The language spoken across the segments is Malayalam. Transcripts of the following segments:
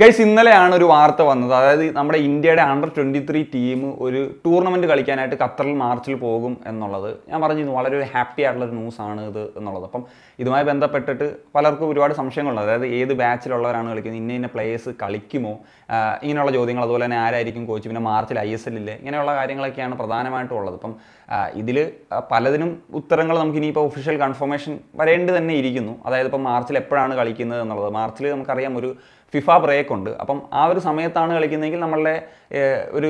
ഗൈസ് ഇന്നലെയാണ് ഒരു വാർത്ത വന്നത് അതായത് നമ്മുടെ ഇന്ത്യയുടെ അണ്ടർ ട്വൻറ്റി ത്രീ ടീം ഒരു ടൂർണമെൻറ്റ് കളിക്കാനായിട്ട് ഖത്തറിൽ മാർച്ചിൽ പോകും എന്നുള്ളത് ഞാൻ പറഞ്ഞിരുന്നു വളരെ ഒരു ഹാപ്പി ആയിട്ടുള്ള ഒരു ന്യൂസാണ് ഇത് എന്നുള്ളത് അപ്പം ഇതുമായി ബന്ധപ്പെട്ടിട്ട് പലർക്കും ഒരുപാട് സംശയങ്ങളുണ്ട് അതായത് ഏത് ബാച്ചിലുള്ളവരാണ് കളിക്കുന്നത് ഇന്ന ഇന്ന പ്ലേയേഴ്സ് കളിക്കുമോ ഇങ്ങനെയുള്ള ചോദ്യങ്ങൾ അതുപോലെ തന്നെ ആരായിരിക്കും കോച്ച് പിന്നെ മാർച്ചിൽ ഐ എസ് എല്ലില്ലേ ഇങ്ങനെയുള്ള കാര്യങ്ങളൊക്കെയാണ് പ്രധാനമായിട്ടും ഉള്ളത് അപ്പം ഇതിൽ പലതിനും ഉത്തരങ്ങൾ നമുക്ക് ഇനിയിപ്പോൾ ഒഫീഷ്യൽ കൺഫർമേഷൻ വരേണ്ടി തന്നെ ഇരിക്കുന്നു അതായത് ഇപ്പം മാർച്ചിൽ എപ്പോഴാണ് കളിക്കുന്നത് എന്നുള്ളത് മാർച്ചിൽ നമുക്കറിയാം ഒരു ഫിഫ ബ്രേക്ക് ഉണ്ട് അപ്പം ആ ഒരു സമയത്താണ് കളിക്കുന്നതെങ്കിൽ നമ്മളുടെ ഒരു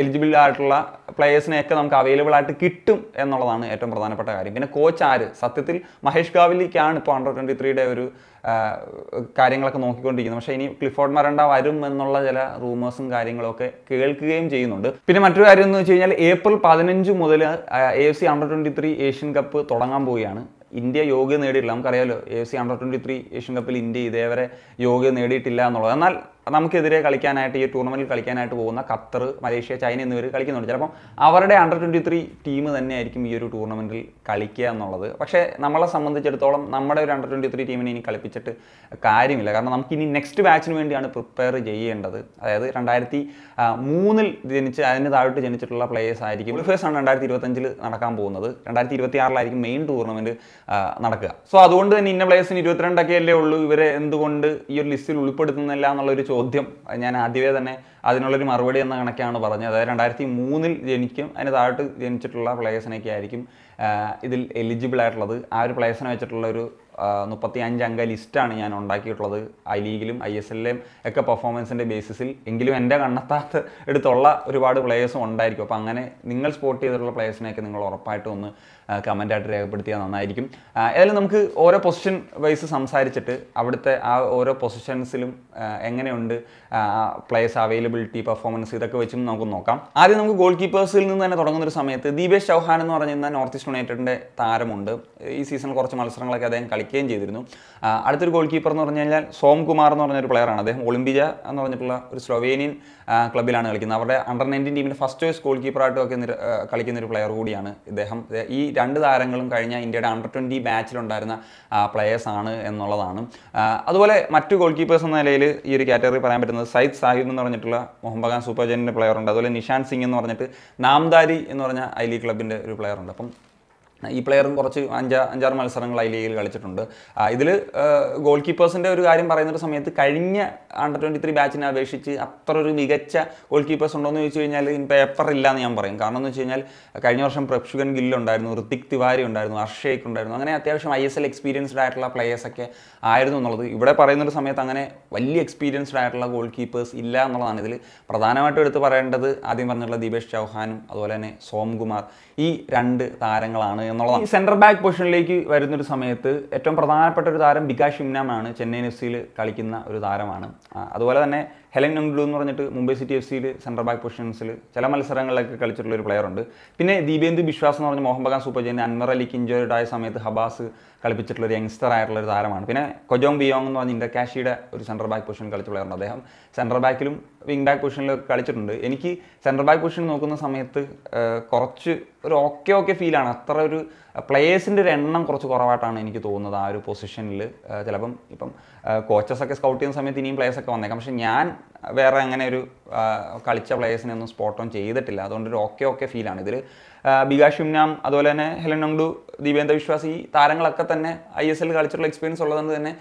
എലിജിബിൾ ആയിട്ടുള്ള പ്ലേയേഴ്സിനെയൊക്കെ നമുക്ക് അവൈലബിൾ ആയിട്ട് കിട്ടും എന്നുള്ളതാണ് ഏറ്റവും പ്രധാനപ്പെട്ട കാര്യം പിന്നെ കോച്ച് ആര് സത്യത്തിൽ മഹേഷ് കാവിലിക്കാണ് ഇപ്പോൾ അണ്ടർ ട്വൻറ്റി ത്രീയുടെ ഒരു കാര്യങ്ങളൊക്കെ നോക്കിക്കൊണ്ടിരിക്കുന്നത് പക്ഷേ ഇനി ക്ലിഫോർഡ് മരണ്ട വരും എന്നുള്ള ചില റൂമേഴ്സും കാര്യങ്ങളൊക്കെ കേൾക്കുകയും ചെയ്യുന്നുണ്ട് പിന്നെ മറ്റൊരു കാര്യം എന്ന് വെച്ച് കഴിഞ്ഞാൽ ഏപ്രിൽ പതിനഞ്ച് മുതൽ A C under twenty three Asian cup തുടങ്ങാൻ പോവുകയാണ് ഇന്ത്യ യോഗ്യത നേടിയിട്ടില്ല നമുക്കറിയാലോ A C under twenty three Asian കപ്പിൽ ഇന്ത്യ ഇതേവരെ യോഗ്യത നേടിയിട്ടില്ല എന്നുള്ളത് എന്നാൽ നമുക്കെതിരെ കളിക്കാനായിട്ട് ഈ ടൂർണമെൻറ്റിൽ കളിക്കാനായിട്ട് പോകുന്ന ഖത്തർ മലേഷ്യ ചൈന എന്നിവർ കളിക്കുന്നുണ്ട് ചിലപ്പം അവരുടെ അണ്ടർ ട്വൻറ്റി ത്രീ ടീം തന്നെയായിരിക്കും ഈ ഒരു ടൂർണമെൻറ്റിൽ കളിക്കുക എന്നുള്ളത് പക്ഷേ നമ്മളെ സംബന്ധിച്ചിടത്തോളം നമ്മുടെ ഒരു അണ്ടർ ട്വൻറ്റി ത്രീ ടീമിനെ ഇനി കളിപ്പിച്ചിട്ട് കാര്യമില്ല കാരണം നമുക്കിനി നെക്സ്റ്റ് ബാച്ചിന് വേണ്ടിയാണ് പ്രിപ്പയർ ചെയ്യേണ്ടത് അതായത് രണ്ടായിരത്തി മൂന്നിൽ ജനിച്ച് അതിന് താഴോട്ട് ജനിച്ചിട്ടുള്ള പ്ലേയേഴ്സ് ആയിരിക്കും ക്വാളിഫയേഴ്സ് ആണ് രണ്ടായിരത്തി ഇരുപത്തഞ്ചിൽ നടക്കാൻ പോകുന്നത് രണ്ടായിരത്തി ഇരുപത്തി ആറിലായിരിക്കും മെയിൻ ടൂർണമെൻറ്റ് നടക്കുക സോ അതുകൊണ്ട് തന്നെ ഇന്ന പ്ലേയേഴ്സിന് ഇരുപത്തിരണ്ടൊക്കെ അല്ലേ ഉള്ളൂ ഇവരെ എന്തുകൊണ്ട് ഈ ഒരു ലിസ്റ്റിൽ ഉൾപ്പെടുത്തുന്നില്ല എന്നുള്ളൊരു ചോദ്യം ചോദ്യം ഞാൻ ആദ്യമേ തന്നെ അതിനുള്ളൊരു മറുപടി എന്ന കണക്കാണ് പറഞ്ഞത് അതായത് രണ്ടായിരത്തി മൂന്നിൽ ജനിക്കും അതിന് താഴ്ത്ത് ജനിച്ചിട്ടുള്ള പ്ലേയേഴ്സിനൊക്കെ ആയിരിക്കും ഇതിൽ എലിജിബിൾ ആയിട്ടുള്ളത് ആ ഒരു പ്ലേയേഴ്സിനെ വെച്ചിട്ടുള്ള ഒരു മുപ്പത്തി അഞ്ച് അംഗ ലിസ്റ്റാണ് ഞാൻ ഉണ്ടാക്കിയിട്ടുള്ളത് ഐ ലീഗിലും ഐ എസ് എല്ലിലും ഒക്കെ പെർഫോമൻസിൻ്റെ ബേസിസിൽ എങ്കിലും എൻ്റെ കണ്ണെത്താത്ത എടുത്തുള്ള ഒരുപാട് പ്ലേയേഴ്സും ഉണ്ടായിരിക്കും അപ്പോൾ അങ്ങനെ നിങ്ങൾ സ്പോട്ട് ചെയ്തിട്ടുള്ള പ്ലേയേഴ്സിനെയൊക്കെ നിങ്ങൾ ഉറപ്പായിട്ടും ഒന്ന് കമൻറ്റായിട്ട് രേഖപ്പെടുത്തിയാൽ നന്നായിരിക്കും ഏതായാലും നമുക്ക് ഓരോ പൊസിഷൻ വൈസ് സംസാരിച്ചിട്ട് അവിടുത്തെ ആ ഓരോ പൊസിഷൻസിലും എങ്ങനെയുണ്ട് പ്ലേയേഴ്സ് അവൈലബിലിറ്റി പെർഫോമൻസ് ഇതൊക്കെ വെച്ചും നമുക്ക് നോക്കാം ആദ്യം നമുക്ക് ഗോൾ കീപ്പേഴ്സിൽ നിന്ന് തന്നെ തുടങ്ങുന്ന ഒരു സമയത്ത് ദീപേഷ് ചൗഹാൻ എന്ന് പറഞ്ഞിരുന്ന നോർത്ത് ഈസ്റ്റ് യുണൈറ്റഡിൻ്റെ താരമുണ്ട് ഈ സീസണിൽ കുറച്ച് മത്സരങ്ങളൊക്കെ അദ്ദേഹം കളിക്കും കളിക്കുകയും ചെയ്തിരുന്നു അടുത്തൊരു ഗോൾ കീപ്പർ എന്ന് പറഞ്ഞു കഴിഞ്ഞാൽ സോം കുമാർ എന്ന് പറഞ്ഞൊരു പ്ലെയറാണ് അദ്ദേഹം ഒളിമ്പിയ എന്ന് പറഞ്ഞിട്ടുള്ള ഒരു സ്ലൊവേനിയൻ ക്ലബിലാണ് കളിക്കുന്നത് അവരുടെ അണ്ടർ നയൻറ്റീൻ ടീമിൻ്റെ ഫസ്റ്റ് ചോയ്സ് ഗോൾ കീപ്പറായിട്ടൊക്കെ കളിക്കുന്ന ഒരു പ്ലെയർ കൂടിയാണ് ഇദ്ദേഹം ഈ രണ്ട് താരങ്ങളും കഴിഞ്ഞ ഇന്ത്യയുടെ അണ്ടർ ട്വൻറ്റി ബാച്ചിലുണ്ടായിരുന്ന പ്ലെയേഴ്സാണ് എന്നുള്ളതാണ് അതുപോലെ മറ്റു ഗോൾ കീപ്പേഴ്സ് എന്ന നിലയിൽ ഈ ഒരു കാറ്റഗറി പറയാൻ പറ്റുന്നത് സയ്യിദ് സാഹിബ് എന്ന് പറഞ്ഞിട്ടുള്ള മുഹമ്മദ് ഖാൻ സൂപ്പർ ജെൻറ്റിൻ്റെ പ്ലെയർ ഉണ്ട് അതുപോലെ നിഷാൻ സിംഗ് എന്ന് പറഞ്ഞിട്ട് നാംദാരി എന്ന് പറഞ്ഞ ഐ ലീഗ് ക്ലബിൻ്റെ ഒരു പ്ലെയർ ഉണ്ട് അപ്പം ഈ പ്ലെയറും കുറച്ച് അഞ്ചാ അഞ്ചാറ് മത്സരങ്ങൾ ഐ ലീഗിൽ കളിച്ചിട്ടുണ്ട് ഇതിൽ ഗോൾ കീപ്പേഴ്സിൻ്റെ ഒരു കാര്യം പറയുന്ന സമയത്ത് കഴിഞ്ഞ അണ്ടർ ട്വൻറ്റി ത്രീ ബാച്ചിനെ അപേക്ഷിച്ച് അത്ര ഒരു മികച്ച ഗോൾ കീപ്പേഴ്സ് ഉണ്ടോയെന്ന് ചോദിച്ചു കഴിഞ്ഞാൽ ഇൻ പേപ്പർ ഇല്ല എന്ന് ഞാൻ പറയും കാരണം എന്ന് വെച്ച് കഴിഞ്ഞാൽ കഴിഞ്ഞ വർഷം പ്രക്ഷുഗൻ ഗില്ലുണ്ടായിരുന്നു ഋതിക് തിവാരി ഉണ്ടായിരുന്നു അർഷേഖ് ഉണ്ടായിരുന്നു അങ്ങനെ അത്യാവശ്യം ഐ എസ് എൽ എക്സ്പീരിയൻസ്ഡ് ആയിട്ടുള്ള ഒക്കെ ആയിരുന്നു എന്നുള്ളത് ഇവിടെ പറയുന്നൊരു സമയത്ത് അങ്ങനെ വലിയ എക്സ്പീരിയൻസ്ഡ് ആയിട്ടുള്ള ഗോൾ കീപ്പേഴ്സ് ഇല്ല എന്നുള്ളതാണ് ഇതിൽ പ്രധാനമായിട്ടും എടുത്ത് പറയേണ്ടത് ആദ്യം പറഞ്ഞിട്ടുള്ള ദീപേഷ് ചൗഹാനും അതുപോലെ തന്നെ സോംകുമാർ ഈ രണ്ട് താരങ്ങളാണ് എന്നുള്ളതാണ് സെന്റർ ബാക്ക് പൊസിഷനിലേക്ക് വരുന്നൊരു സമയത്ത് ഏറ്റവും പ്രധാനപ്പെട്ട ഒരു താരം ബികാഷ് ഇംനാമാണ് ചെന്നൈ എഫ് സിയിൽ കളിക്കുന്ന ഒരു താരമാണ് അതുപോലെ തന്നെ ഹെലൻ നങ്ഡു എന്ന് പറഞ്ഞിട്ട് മുംബൈ സിറ്റി എഫ് സിയിൽ സെൻട്രൽ ബാക്ക് പൊസിഷൻസിൽ ചില മത്സരങ്ങളിലൊക്കെ കളിച്ചിട്ടുള്ള ഒരു പ്ലെയർ ഉണ്ട് പിന്നെ ദീപേന്ദു വിശ്വാസ് എന്ന് പറഞ്ഞ മോഹൻ ബഗാൻ സൂപ്പർ ജയിൻ അൻവർ അലിക്ക് ഇഞ്ചോർഡ് ആയ സമയത്ത് ഹബാസ് കളിപ്പിച്ചിട്ടുള്ള ഒരു യങ്സ്റ്റർ ആയിട്ടുള്ള ഒരു താരമാണ് പിന്നെ കൊജോങ് ബിയോങ് എന്ന് പറഞ്ഞ ഇൻഡക്കാഷിയുടെ ഒരു സെൻട്രൽ ബാക്ക് പൊസിഷൻ കളിച്ച പ്ലെയറുണ്ട് അദ്ദേഹം സെൻട്രൽ ബാക്കിലും വിങ് ബാക്ക് പൊസിഷനിലും കളിച്ചിട്ടുണ്ട് എനിക്ക് സെൻട്രൽ ബാക്ക് പൊസിഷൻ നോക്കുന്ന സമയത്ത് കുറച്ച് ഒരു ഓക്കെ ഓക്കെ ഫീലാണ് അത്ര ഒരു പ്ലേയേഴ്സിൻ്റെ ഒരു എണ്ണം കുറച്ച് കുറവായിട്ടാണ് എനിക്ക് തോന്നുന്നത് ആ ഒരു പൊസിഷനിൽ ചിലപ്പം ഇപ്പം കോച്ചസൊക്കെ സ്കൗട്ട് ചെയ്യുന്ന സമയത്ത് ഇനിയും ഒക്കെ വന്നേക്കാം പക്ഷേ ഞാൻ വേറെ അങ്ങനെ ഒരു കളിച്ച പ്ലേയേഴ്സിനെ ഒന്നും സ്പോട്ട് ഓൺ ചെയ്തിട്ടില്ല അതുകൊണ്ട് ഒരു ഓക്കെ ഓക്കെ ഫീലാണ് ഇതിൽ ബികാഷ് യുംനാം അതുപോലെ തന്നെ ഹെലൻ നങ്ഡു ദീപേന്ദ്ര വിശ്വാസ് ഈ താരങ്ങളൊക്കെ തന്നെ ഐ എസ് എൽ കളിച്ചിട്ടുള്ള എക്സ്പീരിയൻസ് ഉള്ളതുകൊണ്ട് തന്നെ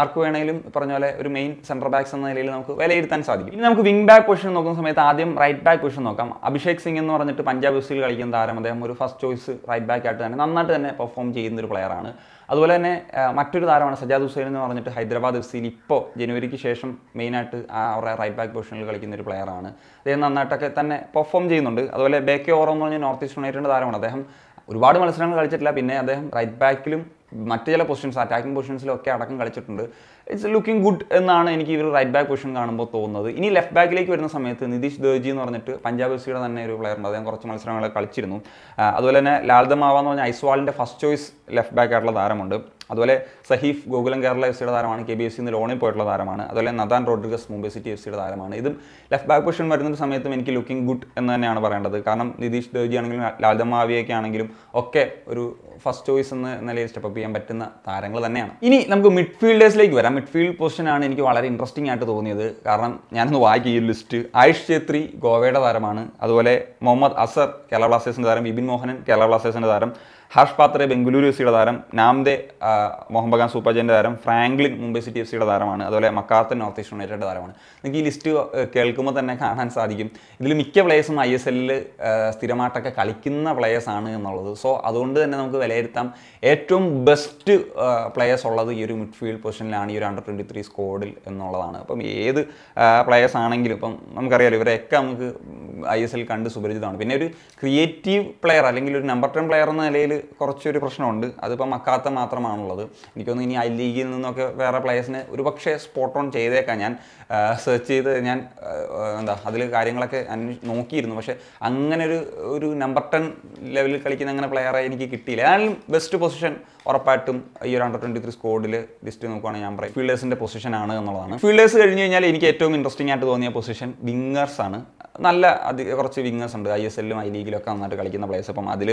ആർക്ക് വേണമെങ്കിലും പറഞ്ഞ പോലെ ഒരു മെയിൻ സെൻറ്റർ ബാക്സ് എന്ന നിലയിൽ നമുക്ക് വിലയിരുത്താൻ സാധിക്കും ഇനി നമുക്ക് വിംഗ് ബാക്ക് പൊസിഷൻ നോക്കുന്ന സമയത്ത് ആദ്യം റൈറ്റ് ബാക്ക് പൊസിഷൻ നോക്കാം അഭിഷേക് സിംഗ് എന്ന് പറഞ്ഞിട്ട് പഞ്ചാബ് എഫ് കളിക്കുന്ന താരം അദ്ദേഹം ഒരു ഫസ്റ്റ് ചോയ്സ് റൈറ്റ് ബാക്ക് ആയിട്ട് തന്നെ നന്നായിട്ട് തന്നെ പെർഫോം ചെയ്യുന്ന ഒരു പ്ലെയറാണ് അതുപോലെ തന്നെ മറ്റൊരു താരമാണ് സജാദ് ഹുസൈൻ എന്ന് പറഞ്ഞിട്ട് ഹൈദരാബാദ് എഫ് സിയിൽ ഇപ്പോൾ ജനുവരിക്ക് ശേഷം മെയിനായിട്ട് അവരുടെ റൈറ്റ് ബാക്ക് പൊസിഷനിൽ കളിക്കുന്ന ഒരു പ്ലെയറാണ് അദ്ദേഹം നന്നായിട്ടൊക്കെ തന്നെ പെർഫോം ചെയ്യുന്നുണ്ട് അതുപോലെ ബേക്കെ ഓറോ എന്ന് പറഞ്ഞ നോർത്ത് ഈസ്റ്റ് യുണൈറ്റഡ് താരമാണ് അദ്ദേഹം ഒരുപാട് മത്സരങ്ങൾ കളിച്ചിട്ടില്ല പിന്നെ അദ്ദേഹം റൈറ്റ് ബാക്കിലും മറ്റ് ചില പൊസിഷൻസ് അറ്റാക്കിംഗ് പൊസിഷൻസിലൊക്കെ അടക്കം കളിച്ചിട്ടുണ്ട് ഇറ്റ്സ് ലുക്കിംഗ് ഗുഡ് എന്നാണ് എനിക്ക് ഇവർ റൈറ്റ് ബാക്ക് പൊസിഷൻ കാണുമ്പോൾ തോന്നുന്നത് ഇനി ലെഫ്റ്റ് ബാക്കിലേക്ക് വരുന്ന സമയത്ത് നിതീഷ് ദർജി എന്ന് പറഞ്ഞിട്ട് പഞ്ചാബ് എഫ്സിയുടെ തന്നെ ഒരു പ്ലെയർ ഉണ്ട് അദ്ദേഹം കുറച്ച് മത്സരങ്ങളൊക്കെ കളിച്ചിരുന്നു അതുപോലെ തന്നെ ലാൽദമാവ എന്ന് പറഞ്ഞ ഐസ്വാളിൻ്റെ ഫസ്റ്റ് ചോയ്സ് ലെഫ്റ്റ് ബാക്ക് ആയിട്ടുള്ള താരമുണ്ട് അതുപോലെ സഹീഫ് ഗോകുലം കേരള എഫ് സിയുടെ താരമാണ് കെ ബി എഫ് സിന്ന് ലോണിൽ പോയിട്ടുള്ള താരമാണ് അതുപോലെ നദാൻ റോഡ്രിഗസ് മുംബൈ സിറ്റി എഫ് സിയുടെ താരമാണ് ഇതും ലെഫ്റ്റ് ബാക്ക് പൊസിഷൻ വരുന്ന സമയത്തും എനിക്ക് ലുക്കിംഗ് ഗുഡ് എന്ന് തന്നെയാണ് പറയേണ്ടത് കാരണം നിതീഷ് ദേവ്ജി ആണെങ്കിലും ലാൽദമാവിയൊക്കെ ആണെങ്കിലും ഒക്കെ ഒരു ഫസ്റ്റ് ചോയ്സ് എന്ന നിലയിൽ സ്റ്റെപ്പ് ചെയ്യാൻ പറ്റുന്ന താരങ്ങൾ തന്നെയാണ് ഇനി നമുക്ക് മിഡ്ഫീൽഡേഴ്സിലേക്ക് വരാം മിഡ്ഫീൽഡ് പൊസിഷനാണ് എനിക്ക് വളരെ ഇൻട്രസ്റ്റിംഗ് ആയിട്ട് തോന്നിയത് കാരണം ഞാനൊന്ന് വായിക്കും ഈ ലിസ്റ്റ് ആയുഷ് ഛേത്രി ഗോവയുടെ താരമാണ് അതുപോലെ മുഹമ്മദ് അസർ കേരള ബ്ലാസ്റ്റേഴ്സിൻ്റെ താരം ബിബിൻ മോഹനൻ കേരള ബ്ലാസ്റ്റേഴ്സിൻ്റെ താരം ഹർഷ് പാത്രെ ബംഗളൂരു എഫ് സിയുടെ താരം നാംദേ മോഹൻ ഖാൻ സൂപ്പർ ജൻ്റെ താരം ഫ്രാങ്ക്ലിൻ മുംബൈ സിറ്റി എഫ് സിയുടെ താരമാണ് അതുപോലെ മക്കാർത്തൻ നോർത്ത് ഈസ്റ്റ് യുണൈറ്റഡ് താരമാണ് നിങ്ങൾക്ക് ഈ ലിസ്റ്റ് കേൾക്കുമ്പോൾ തന്നെ കാണാൻ സാധിക്കും ഇതിൽ മിക്ക പ്ലേയേഴ്സും ഐ എസ് എല്ലിൽ സ്ഥിരമായിട്ടൊക്കെ കളിക്കുന്ന പ്ലേയേഴ്സാണ് എന്നുള്ളത് സോ അതുകൊണ്ട് തന്നെ നമുക്ക് വിലയിരുത്താം ഏറ്റവും ബെസ്റ്റ് പ്ലേയേഴ്സ് ഉള്ളത് ഈ ഒരു മിഡ്ഫീൽഡ് പൊസിഷനിലാണ് ഈ ഒരു അണ്ടർ ട്വൻറ്റി ത്രീ സ്കോഡിൽ എന്നുള്ളതാണ് അപ്പം ഏത് പ്ലേയേഴ്സ് ആണെങ്കിലും ഇപ്പം നമുക്കറിയാലോ ഇവരെയൊക്കെ നമുക്ക് ഐ എസ് എൽ കണ്ട് സുപരിചിതമാണ് പിന്നെ ഒരു ക്രിയേറ്റീവ് പ്ലെയർ അല്ലെങ്കിൽ ഒരു നമ്പർ ടെൻ പ്ലെയർ എന്ന നിലയിൽ കുറച്ചൊരു പ്രശ്നമുണ്ട് അതിപ്പോൾ മക്കാത്ത മാത്രമാണുള്ളത് എനിക്കൊന്ന് ഇനി ഐ ലീഗിൽ നിന്നൊക്കെ വേറെ പ്ലെയേഴ്സിനെ ഒരു പക്ഷേ സ്പോട്ട് ഓൺ ചെയ്തേക്കാം ഞാൻ സെർച്ച് ചെയ്ത് ഞാൻ എന്താ അതിൽ കാര്യങ്ങളൊക്കെ നോക്കിയിരുന്നു പക്ഷേ അങ്ങനെ ഒരു ഒരു നമ്പർ ടെൻ ലെവലിൽ കളിക്കുന്ന അങ്ങനെ പ്ലെയറെ എനിക്ക് കിട്ടിയില്ല ഏതായാലും ബെസ്റ്റ് പൊസിഷൻ ഉറപ്പായിട്ടും ഈ ഒരു അണ്ടർ ട്വൻറ്റി ത്രീ സ്കോഡിൽ ലിസ്റ്റ് നോക്കുകയാണെങ്കിൽ ഞാൻ പറയും ഫീൽഡേഴ്സിൻ്റെ പൊസിഷനാണ് എന്നുള്ളതാണ് ഫീൽഡേഴ്സ് കഴിഞ്ഞ് കഴിഞ്ഞാൽ എനിക്ക് ഏറ്റവും ഇൻട്രസ്റ്റിംഗ് ആയിട്ട് തോന്നിയ പൊസിഷൻ വിങ്ങേഴ്സാണ് ആണ് നല്ല അതി കുറച്ച് വിങ്ങേഴ്സ് ഉണ്ട് ഐ എസ് എല്ലിലും ഐ ലീഗിലൊക്കെ നന്നായിട്ട് കളിക്കുന്ന പ്ലേയേഴ്സ് അപ്പം അതിൽ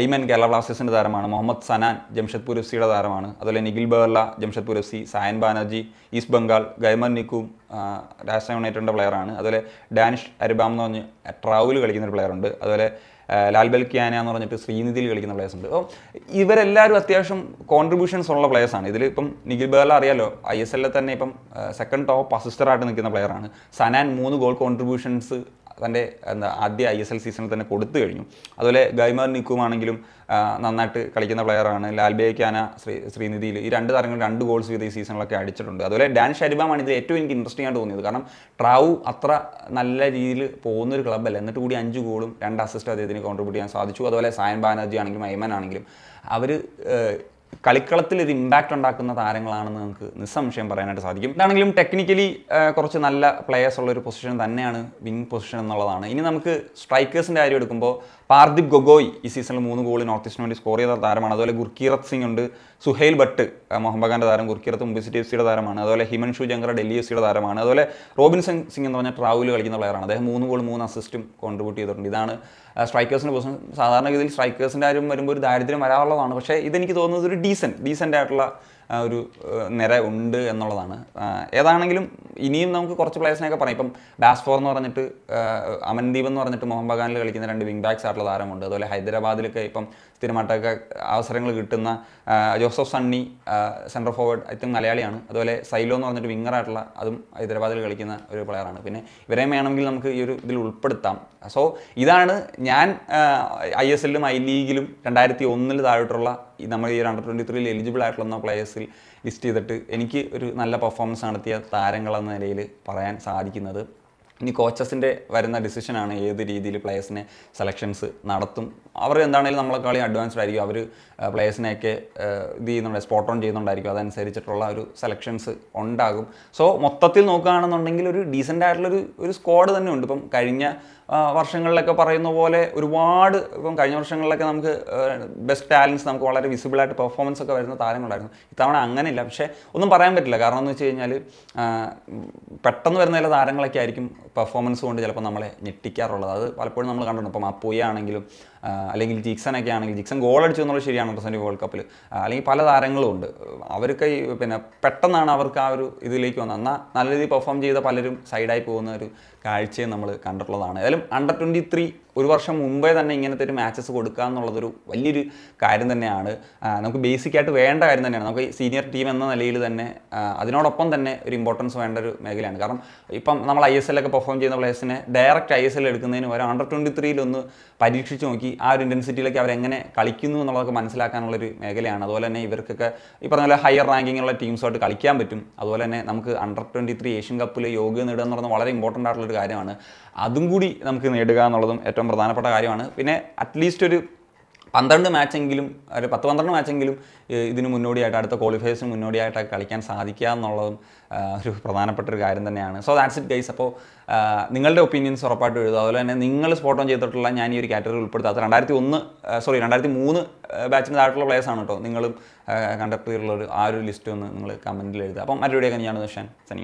ഐമൻ കേരള ബ്ലാസ്റ്റേഴ്സിൻ്റെ താരമാണ് മുഹമ്മദ് സനാൻ ജംഷദ്പൂർ എഫ് സിയുടെ താരമാണ് അതുപോലെ Nikhil Barla Jamshedpur F C Sayan Banerjee East Bengal ഗൈമൻ നിക്കും രാജസ്ഥാൻ യുണൈറ്റഡിൻ്റെ പ്ലെയറാണ് അതുപോലെ ഡാനിഷ് അരിബാം എന്ന് പറഞ്ഞ് ട്രാവൽ കളിക്കുന്ന ഒരു പ്ലെയർ ഉണ്ട് അതുപോലെ ലാൽ ക്യാന എന്ന് പറഞ്ഞിട്ട് ശ്രീനിധിയിൽ കളിക്കുന്ന പ്ലേയേഴ്സ് ഉണ്ട് അപ്പം ഇവരെല്ലാവരും അത്യാവശ്യം കോൺട്രിബ്യൂഷൻസ് ഉള്ള പ്ലേയേഴ്സാണ് ഇതിൽ ഇപ്പം നിഖിൽ ബേല അറിയാലോ ഐ എസ് എല്ലിൽ തന്നെ ഇപ്പം സെക്കൻഡ് ടോപ്പ് അസിസ്റ്ററായിട്ട് നിൽക്കുന്ന പ്ലെയറാണ് സനാൻ മൂന്ന് ഗോൾ കോൺട്രിബ്യൂഷൻസ് തൻ്റെ എന്താ ആദ്യ ഐ എസ് എൽ സീസണിൽ തന്നെ കൊടുത്തു കഴിഞ്ഞു അതുപോലെ ഗൈമർ നിക്കുമാണെങ്കിലും നന്നായിട്ട് കളിക്കുന്ന പ്ലെയറാണ് ലാൽബേക്കാന ശ്രീ ശ്രീനിധിയിൽ ഈ രണ്ട് താരങ്ങൾ രണ്ട് ഗോൾസ് വീതം ഈ സീസണിലൊക്കെ അടിച്ചിട്ടുണ്ട് അതുപോലെ ഡാൻ ഷരിബാമാണ് ഇത് ഏറ്റവും എനിക്ക് ഇൻട്രസ്റ്റിംഗ് ആയിട്ട് തോന്നിയത് കാരണം ട്രാവു അത്ര നല്ല രീതിയിൽ പോകുന്ന ഒരു ക്ലബ്ബല്ല എന്നിട്ട് കൂടി അഞ്ച് ഗോളും രണ്ട് അസിസ്റ്റ് അദ്ദേഹത്തിന് കോൺട്രിബ്യൂട്ട് ചെയ്യാൻ സാധിച്ചു അതുപോലെ സായൻ ബാനർജി ആണെങ്കിലും അയ്മൻ ആണെങ്കിലും അവർ കളിക്കളത്തിൽ ഇത് ഇമ്പാക്റ്റ് ഉണ്ടാക്കുന്ന താരങ്ങളാണെന്ന് നമുക്ക് നിസ്സംശയം പറയാനായിട്ട് സാധിക്കും ഇതാണെങ്കിലും ടെക്നിക്കലി കുറച്ച് നല്ല പ്ലേയേഴ്സ് ഉള്ള ഒരു പൊസിഷൻ തന്നെയാണ് വിങ് പൊസിഷൻ എന്നുള്ളതാണ് ഇനി നമുക്ക് സ്ട്രൈക്കേഴ്സിൻ്റെ കാര്യം എടുക്കുമ്പോൾ പാർദീപ് ഗൊഗോയ് ഈ സീസണിൽ മൂന്ന് ഗോൾ നോർത്ത് ഈസ്റ്റിന് വേണ്ടി സ്കോർ ചെയ്ത താരമാണ് അതുപോലെ ഗുർക്കീറത്ത് സിംഗ് ഉണ്ട് സുഹൈൽ ഭട്ട് മുഹമ്മദ് താരം ഗുർക്കീറത്ത് മുംബൈ സിറ്റി എഫ് സിയുടെ താരമാണ് അതുപോലെ ഹിമൻഷു ജങ്കർ ഡൽഹി എഫ് സിയുടെ താരമാണ് അതുപോലെ റോബിൻസൺ സിംഗ് എന്ന് പറഞ്ഞ ട്രാവൽ കളിക്കുന്ന പ്ലെയറാണ് അദ്ദേഹം മൂന്ന് ഗോൾ മൂന്ന് അസിസ്റ്റും കോൺട്രിബ്യൂട്ട് ചെയ്തിട്ടുണ്ട് ഇതാണ് സ്ട്രൈക്കേഴ്സിൻ്റെ പൊസിഷൻ സാധാരണഗതിയിൽ സ്ട്രൈക്കേഴ്സിൻ്റെ കാര്യം വരുമ്പോൾ ഒരു ദാരിദ്ര്യം വരാറുള്ളതാണ് പക്ഷേ ഇതെനിക്ക് തോന്നുന്നത് ഒരു ഡീസൻറ്റ് ഡീസൻ്റ് ആയിട്ടുള്ള ഒരു നിര ഉണ്ട് എന്നുള്ളതാണ് ഏതാണെങ്കിലും ഇനിയും നമുക്ക് കുറച്ച് പ്ലേയേഴ്സിനെയൊക്കെ പറയാം ഇപ്പം ബാസ്ഫോർ എന്ന് പറഞ്ഞിട്ട് അമൻദീപ് എന്ന് പറഞ്ഞിട്ട് മോഹൻ ബഗാനിൽ കളിക്കുന്ന രണ്ട് വിങ് ബാക്സ് ആയിട്ടുള്ള താരമുണ്ട് അതുപോലെ ഹൈദരാബാദിലൊക്കെ ഇപ്പം സ്ഥിരമായിട്ടൊക്കെ അവസരങ്ങൾ കിട്ടുന്ന Joseph Sunny central forward I think മലയാളിയാണ് അതുപോലെ സൈലോ എന്ന് പറഞ്ഞിട്ട് വിങ്ങറായിട്ടുള്ള അതും ഹൈദരാബാദിൽ കളിക്കുന്ന ഒരു പ്ലെയറാണ് പിന്നെ ഇവരെ വേണമെങ്കിൽ നമുക്ക് ഈ ഒരു ഇതിൽ ഉൾപ്പെടുത്താം സോ ഇതാണ് ഞാൻ ഐ എസ് എല്ലിലും ഐ ലീഗിലും രണ്ടായിരത്തി ഒന്നിൽ താഴോട്ടുള്ള നമ്മൾ ഈ അണ്ടർ ട്വൻറ്റി ത്രീയിൽ എലിജിബിൾ ആയിട്ടുള്ള പ്ലേയേഴ്സിൽ ലിസ്റ്റിൽ ലിസ്റ്റ് ചെയ്തിട്ട് എനിക്ക് ഒരു നല്ല പെർഫോമൻസ് നടത്തിയ താരങ്ങളെന്ന നിലയിൽ പറയാൻ സാധിക്കുന്നത് ഇനി കോച്ചസിൻ്റെ വരുന്ന ഡിസിഷനാണ് ഏത് രീതിയിൽ പ്ലെയേഴ്സിനെ സെലക്ഷൻസ് നടത്തും അവർ എന്താണെങ്കിലും കളി അഡ്വാൻസ്ഡ് ആയിരിക്കും അവർ പ്ലേയേഴ്സിനെയൊക്കെ ഇത് ചെയ്യുന്നുണ്ട് സ്പോട്ട് ഓൺ ചെയ്യുന്നുണ്ടായിരിക്കും അതനുസരിച്ചിട്ടുള്ള ഒരു സെലക്ഷൻസ് ഉണ്ടാകും സോ മൊത്തത്തിൽ നോക്കുകയാണെന്നുണ്ടെങ്കിൽ ഒരു ഡീസൻ്റ് ആയിട്ടുള്ളൊരു ഒരു സ്ക്വാഡ് തന്നെ ഉണ്ട് ഇപ്പം കഴിഞ്ഞ വർഷങ്ങളിലൊക്കെ പറയുന്ന പോലെ ഒരുപാട് ഇപ്പം കഴിഞ്ഞ വർഷങ്ങളിലൊക്കെ നമുക്ക് ബെസ്റ്റ് ടാലൻസ് നമുക്ക് വളരെ വിസിബിളായിട്ട് പെർഫോമൻസ് ഒക്കെ വരുന്ന താരങ്ങളായിരുന്നു ഇത്തവണ അങ്ങനെയില്ല പക്ഷേ ഒന്നും പറയാൻ പറ്റില്ല കാരണം എന്ന് വെച്ച് കഴിഞ്ഞാൽ പെട്ടെന്ന് വരുന്ന ചില താരങ്ങളൊക്കെ ആയിരിക്കും പെർഫോമൻസ് കൊണ്ട് ചിലപ്പോൾ നമ്മളെ ഞെട്ടിക്കാറുള്ളത് അത് പലപ്പോഴും നമ്മൾ കണ്ടിട്ടുണ്ട് ഇപ്പം അപ്പൂയ ആണെങ്കിലും അല്ലെങ്കിൽ ജിക്സനൊക്കെ ആണെങ്കിൽ ജിക്സൺ ഗോൾ അടിച്ചു എന്നുള്ളത് ശരിയാണ് റെസൻറ്റ് വേൾഡ് കപ്പിൽ അല്ലെങ്കിൽ പല താരങ്ങളും ഉണ്ട് അവർക്ക് പിന്നെ പെട്ടെന്നാണ് അവർക്ക് ആ ഒരു ഇതിലേക്ക് വന്നത് എന്നാൽ നല്ല രീതിയിൽ പെർഫോം ചെയ്ത പലരും സൈഡായി പോകുന്ന ഒരു കാഴ്ചയും നമ്മൾ കണ്ടിട്ടുള്ളതാണ് ഏതായാലും അണ്ടർ ട്വൻറ്റി ത്രീ ഒരു വർഷം മുമ്പേ തന്നെ ഇങ്ങനത്തെ ഒരു മാച്ചസ് കൊടുക്കുക എന്നുള്ളതൊരു വലിയൊരു കാര്യം തന്നെയാണ് നമുക്ക് ബേസിക് ആയിട്ട് വേണ്ട കാര്യം തന്നെയാണ് നമുക്ക് സീനിയർ ടീം എന്ന നിലയിൽ തന്നെ അതിനോടൊപ്പം തന്നെ ഒരു ഇമ്പോർട്ടൻസ് വേണ്ട ഒരു മേഖലയാണ് കാരണം ഇപ്പം നമ്മൾ ഐ എസ് എല്ലൊക്കെ പെർഫോം ചെയ്യുന്ന പ്ലേയേഴ്സിനെ ഡയറക്റ്റ് ഐ എസ് എൽ എടുക്കുന്നതിന് ഒരു അണ്ടർ ട്വൻറ്റി ത്രീയിലൊന്ന് പരീക്ഷിച്ച് നോക്കി ആ ഒരു ഇൻറ്റൻസിറ്റിയിലേക്ക് അവരെങ്ങനെ കളിക്കുന്നു എന്നുള്ളതൊക്കെ മനസ്സിലാക്കാനുള്ളൊരു മേഖലയാണ് അതുപോലെ തന്നെ ഇവർക്കൊക്കെ ഈ പറഞ്ഞ പോലെ ഹയർ റാങ്കിങ്ങുള്ള ടീംസുമായിട്ട് കളിക്കാൻ പറ്റും അതുപോലെ തന്നെ നമുക്ക് അണ്ടർ ട്വൻറ്റി ത്രീ ഏഷ്യൻ കപ്പിൽ യോഗ്യത നേടുക എന്ന് പറയുന്നത് വളരെ ഇമ്പോർട്ടൻ്റ് ആയിട്ടുള്ള ഒരു കാര്യമാണ് അതും കൂടി നമുക്ക് നേടുക എന്നുള്ളതും ഏറ്റവും പ്രധാനപ്പെട്ട കാര്യമാണ് പിന്നെ അറ്റ്ലീസ്റ്റ് ഒരു പന്ത്രണ്ട് മാച്ചെങ്കിലും ഒരു പത്ത് പന്ത്രണ്ട് മാച്ചെങ്കിലും ഇതിന് മുന്നോടിയായിട്ട് അടുത്ത ക്വാളിഫയേഴ്സിന് മുന്നോടിയായിട്ടൊക്കെ കളിക്കാൻ സാധിക്കുക എന്നുള്ളതും ഒരു പ്രധാനപ്പെട്ട ഒരു കാര്യം തന്നെയാണ് സോ ദാറ്റ്സ് ഇറ്റ് ഗൈസ് അപ്പോൾ നിങ്ങളുടെ ഒപ്പീനിയൻസ് ഉറപ്പായിട്ട് എഴുതുക അതുപോലെ തന്നെ നിങ്ങൾ സ്പോട്ട് ഓൺ ചെയ്തിട്ടുള്ള ഞാൻ ഈ ഒരു കാറ്റഗറി ഉൾപ്പെടുത്താത്ത രണ്ടായിരത്തി ഒന്ന് സോറി രണ്ടായിരത്തി മൂന്ന് ബാച്ചിൻ്റെ ആയിട്ടുള്ള പ്ലേയേഴ്സ് ആണ് കേട്ടോ നിങ്ങളും കണ്ടെത്തിയിട്ടുള്ള ഒരു ആ ഒരു ലിസ്റ്റ് ഒന്ന് നിങ്ങൾ കമൻറ്റിൽ എഴുതുക അപ്പം മറ്റൊരു വീഡിയോ ഞാൻ ദോഷൻ സനിയ